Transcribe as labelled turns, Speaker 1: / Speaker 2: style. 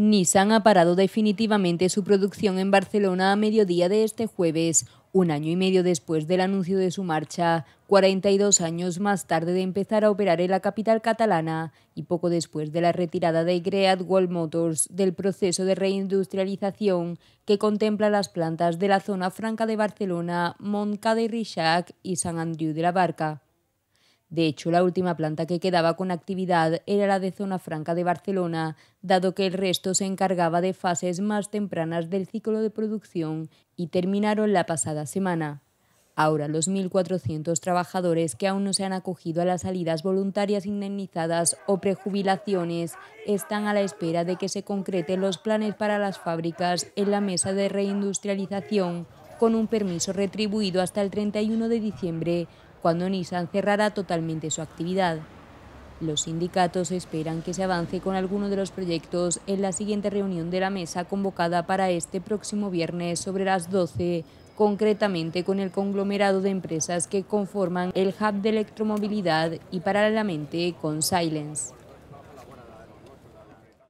Speaker 1: Nissan ha parado definitivamente su producción en Barcelona a mediodía de este jueves, un año y medio después del anuncio de su marcha, 42 años más tarde de empezar a operar en la capital catalana y poco después de la retirada de Great Wall Motors del proceso de reindustrialización que contempla las plantas de la zona franca de Barcelona, Montcada y Rixac y San Andreu de la Barca. De hecho, la última planta que quedaba con actividad era la de Zona Franca de Barcelona, dado que el resto se encargaba de fases más tempranas del ciclo de producción y terminaron la pasada semana. Ahora los 1.400 trabajadores que aún no se han acogido a las salidas voluntarias indemnizadas o prejubilaciones están a la espera de que se concreten los planes para las fábricas en la mesa de reindustrialización con un permiso retribuido hasta el 31 de diciembre cuando Nissan cerrará totalmente su actividad. Los sindicatos esperan que se avance con alguno de los proyectos en la siguiente reunión de la mesa convocada para este próximo viernes sobre las 12, concretamente con el conglomerado de empresas que conforman el hub de electromovilidad y paralelamente con Silence.